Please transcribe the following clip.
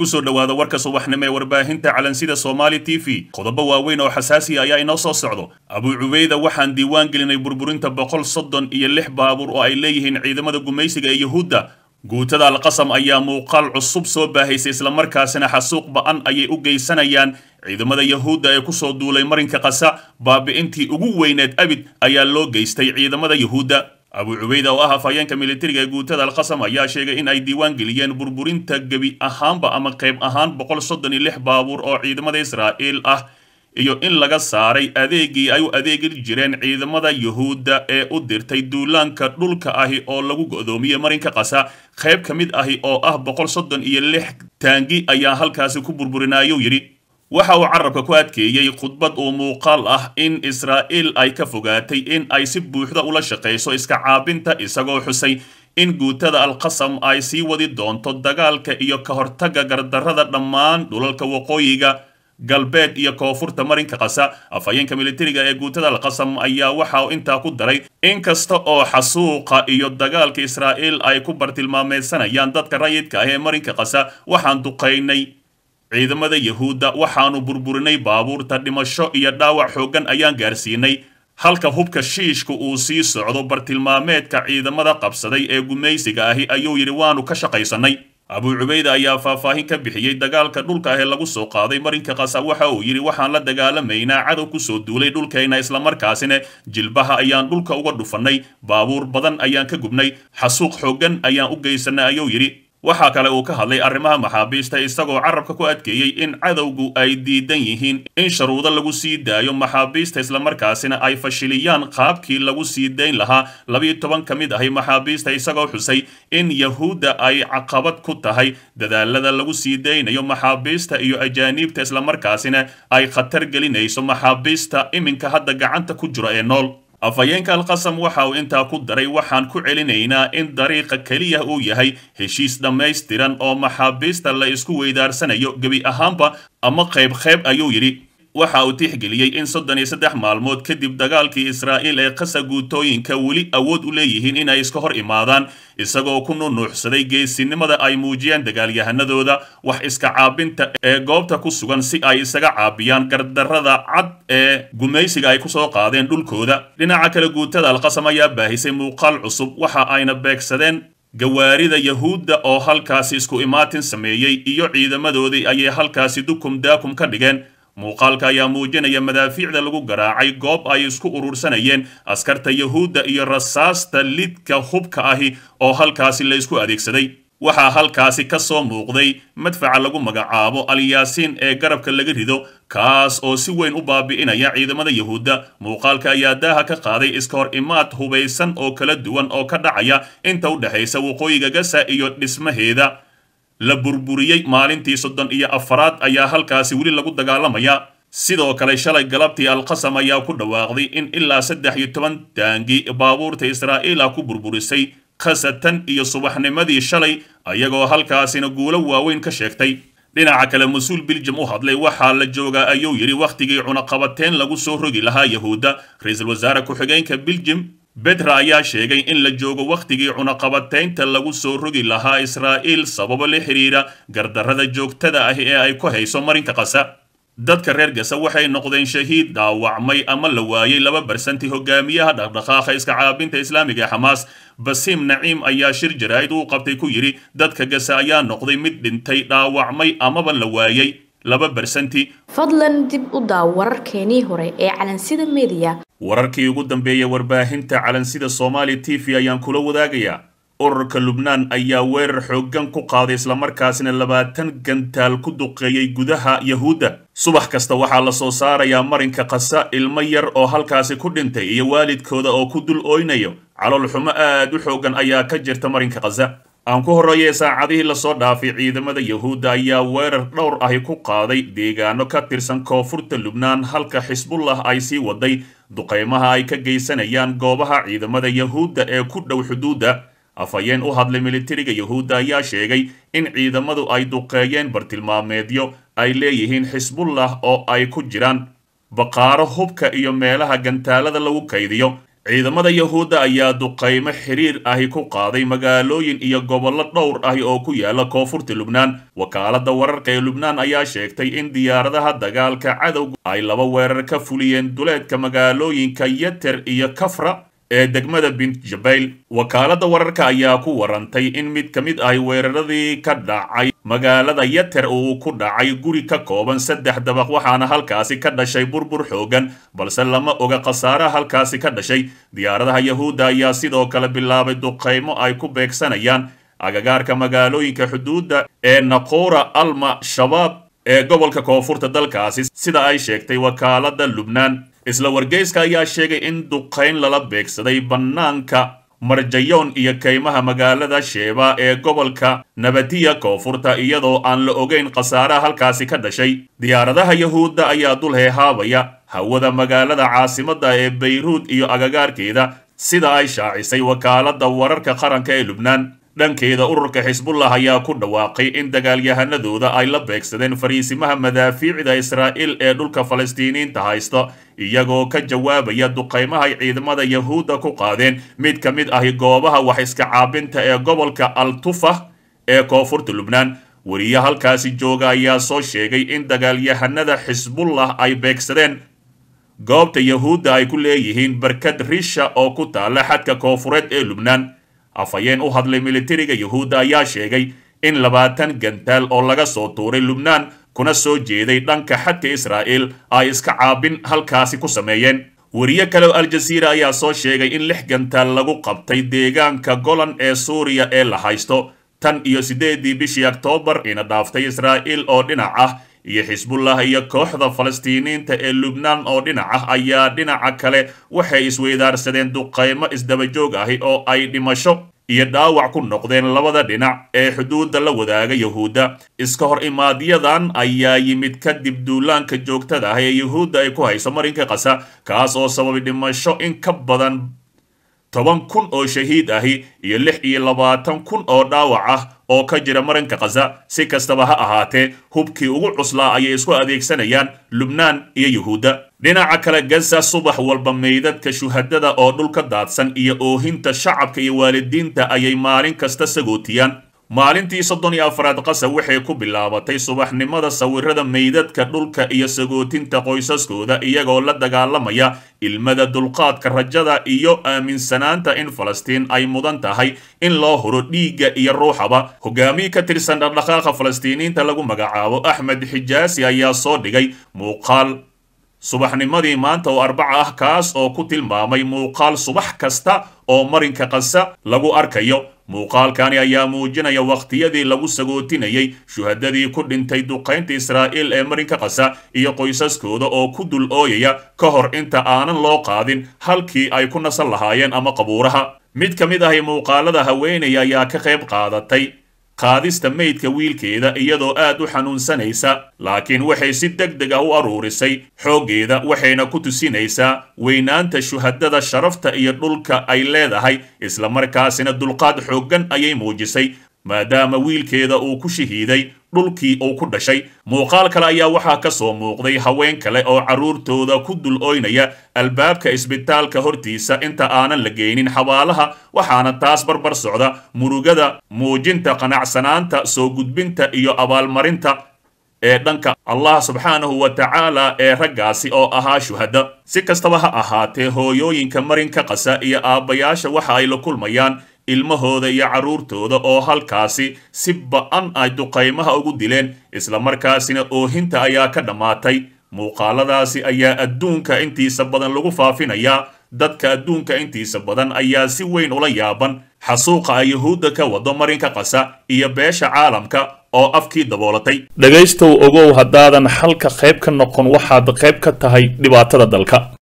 kusoo dhowaada warka subaxnimo ee warbaahinta calansida somaali t v qodobo waaweyn oo xasaasi ah ayaa inoo soo socdo abuu cubeyda waxaan diiwaan gelinay burburinta boqol soddon iyo lix baabuur oo ay leeyihiin ciidamada gumaysiga ee yuhuudda guutada alqasam ayaa muuqaal cusub soo baahaysay islamarkaasina xasuuq ba'an ayay u geysanayaan ciidamada yahuudda ee kusoo duulay marinka qasa baabi'intii ugu weyneed abid ayaa loo geystay ciidamada yuhuudda abu cubayda oo ah afhayeenka militariga ee guutada alqasam ayaa sheegay in ay diiwaan geliyeen burburinta gebi ahaanba ama qayb ahaan boqol soddon iyo lix baabuur oo ciidamada israa'iil ah iyo in laga saaray adeegii ay u adeegi jireen ciidamada yuhuudda ee u dirtay duulaanka dhulka ahi oo lagu go-doomiyey marinka qasa qayb ka mid ahi oo ah boqol soddon iyo lix taangi ayaa halkaasi ku burburinayuu yidhi waxa uu carabka ku adkeeyey khudbad oo muuqaal ah in israa'iil ay ka fogaatay in ay si buuxda ula shaqeyso iska caabinta isagoo xusay in guutada alqasam ay sii wadi doonto dagaalka iyo ka hortagga gardarrada dhammaan dhulalka waqooyiga galbeed iyo koonfurta marinka qasa afhayeenka militariga ee guutada alqasam ayaa waxa uu intaa ku daray in kasta oo xasuuqa iyo dagaalka israa'iil ay ku bartilmaameysanayaan dadka rayidka ah ee marinka qasa waxaan duqaynay ciidamada yahuudda waxaanu burburinay baabuurta dhimasho iyo dhaawac xooggan ayaan gaarsiinay halka hubka shiishka uu sii socdo bartilmaameedka ciidamada qabsaday ee gumaysiga ahi ayuu yidhi waanu ka shaqaysannay abuu cubayda ayaa faahfaahin ka bixiyey dagaalka dhulka ahee lagu soo qaaday marinka qasa waxa uu yidhi waxaan la dagaalamaynaa cadow ku soo duulay dhulkeenna islamarkaasina jilbaha ayaan dhulka uga dhufannay baabuur badan ayaan ka gubnay xasuuq xooggan ayaan u geysannay ayuu yidhi waxaa kale uu ka hadlay arrimaha maxaabiista isagoo carabka ku adkeeyey in cadowgu ay diidan yihiin in sharuudo lagu sii daayo maxaabiista islamarkaasina ay fashiliyaan qaabkii lagu sii dayn lahaa labiyo toban ka mid ahi maxaabiista isagoo xusay in yahuudda ay caqabad ku tahay dadaalada lagu sii daynayo maxaabiista iyo ajaaniibta islamarkaasina ay khatar gelinayso maxaabiista iminka hadda gacanta ku jiro ee nool afhayeenka alqasam waxa uu intaa ku daray waxaan ku celinaynaa in dariiqa keliya uu yahay heshiis dhammaystiran oo maxaabiista la isku weydaarsanayo gebi ahaanba ama qayb qayb ayuu yidhi waxa uu tixgeliyey in soddon iyo saddex maalmood kadib dagaalkii israa'iil ee qasa guutooyinka weli awood u leeyihiin inay iska hor imaadaan isagoo ku nunuuxsaday geesinimada ay muujiyeen dagaalyahanadooda wax iska caabinta ee goobta ku sugan si ay isaga caabiyaan gardarrada cad ee gumaysiga ay kusoo qaadeen dhulkooda dhinaca kale guutada alqasam ayaa baahisay muuqaal cusub waxa ayna beegsadeen gawaarida yahuudda oo halkaasi isku imaatin sameeyey iyo ciidamadoodii ayay halkaasi dukum daakum ka dhigeen muuqaalka ayaa muujinaya madaafiicda lagu garaacay goob ay isku urursanayeen askarta yahuudda iyo rasaasta lidka hubka ahi oo halkaasi laysku adeegsaday waxaa halkaasi ka soo muuqday madfaca lagu magacaabo alyaasiin ee garabka laga rido kaas oo si weyn u baabi'inaya ciidamada yuhuudda muuqaalka ayaa daaha ka qaaday iskahor imaad hubaysan oo kala duwan oo ka dhacaya inta u dhexaysa waqooyiga gasa iyo dhismaheeda la burburiyey maalintii soddon iyo afaraad ayaa halkaasi weli lagu dagaalamayaa sidoo kale shalay galabtii alqasam ayaa ku dhawaaqday in ilaa saddex iyo toban daangi baabuurta israa'iil ah ku burburisay khasatan iyo subaxnimadii shalay ayagoo halkaasina guulo waaweyn ka sheegtay dhinaca kale mas-uul biljam u hadlay waxaa la joogaa ayuu yidhi wakhtigii cunaqabateen lagu soo rogi lahaa yahuudda ra-iisul wasaare ku-xigeenka biljam bedra ayaa sheegay in la joogo wakhtigii cunaqabateynta lagu soo rogi lahaa israa'iil sababo la xidhiidha gardarrada joogtada ah ee ay ku hayso marinka qasa dadka reer gasa waxay noqdeen shahiid dhaawacmay ama la waayey laba barsanti hogaamiyaha dhaqdhaqaaqa iska caabinta islaamiga xamaas basiim naciim ayaa shir jaraa'id uu qabtay ku yidhi dadka gasa ayaa noqday mid dhintay dhaawacmay amaba la waayey laba barsanti fadlan dib u daaw wararkeenii hore ee calansida mediya wararkii ugu dambeeyey warbaahinta calansida soomaali t v ayaan kula wadaagayaa ururka lubnaan ayaa weerar xooggan ku qaaday islamarkaasina labaatan gantaal ku duqeeyey gudaha yahuudda subax kasta waxaa la soo saarayaa marinka qasa ilmo yar oo halkaasi ku dhintay iyo waalidkooda oo ku dul oynayo calool xumo aad u xooggan ayaa ka jirta marinka kasa aan ku horreeyay saacadihii lasoo dhaafay ciidamada yahuudda ayaa weerar dhowr ahi ku qaaday deegaano ka tirsan koonfurta lubnaan halka xisbullah ay sii waday duqaymaha ay ka geysanayaan goobaha ciidamada yahuudda ee ku dhow xuduudda afhayeen u hadlay militariga yahuudda ayaa sheegay in ciidamadu ay duqeeyeen bartilmaameedyo ay leeyihiin xisbullah oo ay ku jiraan baqaaro hubka iyo meelaha gantaalada lagu kaydiyo ciidamada yahuudda ayaa duqaymo xiriir ahi ku qaaday magaalooyin iyo gobollo dhowr ahi oo ku yaala koonfurta lubnaan wakaaladda wararka ee lubnaan ayaa sheegtay in diyaaradaha dagaalka cadowga ay laba weerar ka fuliyeen duleedka magaalooyinka yeter iyo kafra ee degmada bint jabayl wakaaladda wararka ayaa ku warantay in mid ka mid ahi weeraradii ka dhacay magaalada yater uu ku dhacay guri ka kooban saddex dabaq waxaana halkaasi ka dhashay burbur xooggan balse lama oga khasaare halkaasi ka dhashay diyaaradaha yahuudda ayaa sidoo kale bilaabay duqaymo ay ku beegsanayaan agagaarka magaalooyinka xuduudda ee naqoura alma shabaab ee gobolka koonfurta dalkaasi sida ay sheegtay wakaalada lubnaan isla wargeyska ayaa sheegay in duqayn lala beegsaday bannaanka marjayoon iyo kaymaha magaalada sheeba ee gobolka nabatiya koonfurta iyadoo aan la ogayn khasaaraha halkaasi ka dhashay diyaaradaha yahuudda ayaa dul heehaabaya hawada magaalada caasimadda ee bayruud iyo agagaarkeeda sida ay shaacisay wakaaladda wararka qaranka ee lubnaan dhankeeda ururka xisbullah ayaa ku dhawaaqay in dagaalyahanadooda ay la beegsadeen fariisimaha madaafiicda israa'iil ee dhulka falastiiniyiinta haysta iyagoo ka jawaabaya duqaymahay ciidamada yahuudda ku qaadeen mid ka mid ahi goobaha wax iska caabinta ee gobolka altufa ee koonfurta lubnaan weriye halkaasi jooga ayaa soo sheegay in dagaalyahanada xisbullah ay beegsadeen goobta yahuudda ay ku leeyihiin barkad risha oo ku taala xadka koonfureed ee lubnaan afhayeen u hadlay militariga yuhuudda ayaa sheegay in labaatan gantaal oo laga soo tuuray lubnaan kuna soo jeeday dhanka xadka israa'iil ay iska caabin halkaasi ku sameeyeen weriye kale oo al ayaa soo sheegay in lix gantaal lagu qabtay deegaanka golan ee suuriya ee la haysto tan iyo siddeedii bishii oktoobar ina dhaaftay israa'iil oo dhinac ah iyo xisbullah iyo kooxda falastiiniinta ee lubnaan oo dhinac ah ayaa dhinaca kale waxay isweydaarsadeen duqaymo isdabajoog ahi oo ay dhimasho iyo dhaawac ku noqdeen labada dhinac ee xuduudda la wadaaga yuhuudda iska hor imaadyadan ayaa yimid kadib duulaanka joogtada ah ee yuhuudda ay ku hayso marinka qasa kaas oo sababay dhimasho in ka badan toban kun oo shahiid ahi iyo lix iyo labaatan kun oo dhaawac ah oo ka jira maranka khaza si kastaba ha ahaatee hubkii ugu cuslaa ayay isku adeegsanayaan lubnaan iyo yuhuudda dhinaca kale gaza subax walba meydadka shuhadada oo dhulka daadsan iyo oohinta shacabka iyo waalidiinta ayay maalin kasta sagootiyaan maalintii soddon iyo afraad qasa waxay ku bilaabatay subaxnimada sawirada maydadka dhulka iyo sagootinta qoysaskooda iyagoo la dagaalamaya ilmada dulqaadka rajada iyo aaminsanaanta in falastiin ay mudan tahay in loo huro dhiigga iyo ruuxaba hogaamii ka tirsan dhaqdhaqaaqa falastiiniinta lagu magacaabo axmed xijaasi ayaa soo dhigay muuqaal subaxnimadii maanta oo arbaca ah kaas oo ku tilmaamay muuqaal subax kasta oo marinka qasa lagu arkayo muuqaalkani ayaa muujinaya wakhtiyadii lagu sagootinayey shuhadadii ku dhintay duqaynta israa'iil ee marinka qasa iyo qoysaskooda oo ku dul ooyaya ka hor inta aanan loo qaadin halkii ay ku nasan lahaayeen ama qabuuraha mid ka mid ahi muuqaalada haweenaya ayaa ka qayb qaadatay qaadista meydka wiilkeeda iyadoo aad u xanuunsanaysa laakiin waxay si deg deg ah u aruurisay xooggeeda waxayna ku tusinaysaa weynaanta shuhadada sharafta iyo dhulka ay leedahay isla markaasina dulqaad xooggan ayay muujisay maadaama wiilkeeda uu ku shihiiday dhulkii uu ku dhashay muuqaal kale ayaa waxaa ka soo muuqday haween kale oo carruurtooda ku dul oynaya albaabka isbitaalka hortiisa inta aanan la geynin xabaalaha waxaana taas barbar socda murugada muujinta qanacsanaanta soo gudbinta iyo abaalmarinta ee dhanka allah subxaanahu wa tacaala ee raggaasi oo ahaa shuhada si kastaba ha ahaatee hooyooyinka marinka qasa iyo aabbayaasha waxa ay la kulmayaan ilmahooda iyo carruurtooda oo halkaasi si ba'an ay duqaymaha ugu dileen isla markaasina oohinta ayaa ka dhammaatay muuqaaladaasi ayaa adduunka intiisa badan lagu faafinayaa dadka adduunka intiisa badan ayaa si weyn ula yaaban xasuuqa yuhuudda ka waddo marinka qasa iyo beesha caalamka oo afkii daboolatay dhegaystow ogow haddaadan xalka qayb ka noqon waxaad qayb ka tahay dhibaatada dalka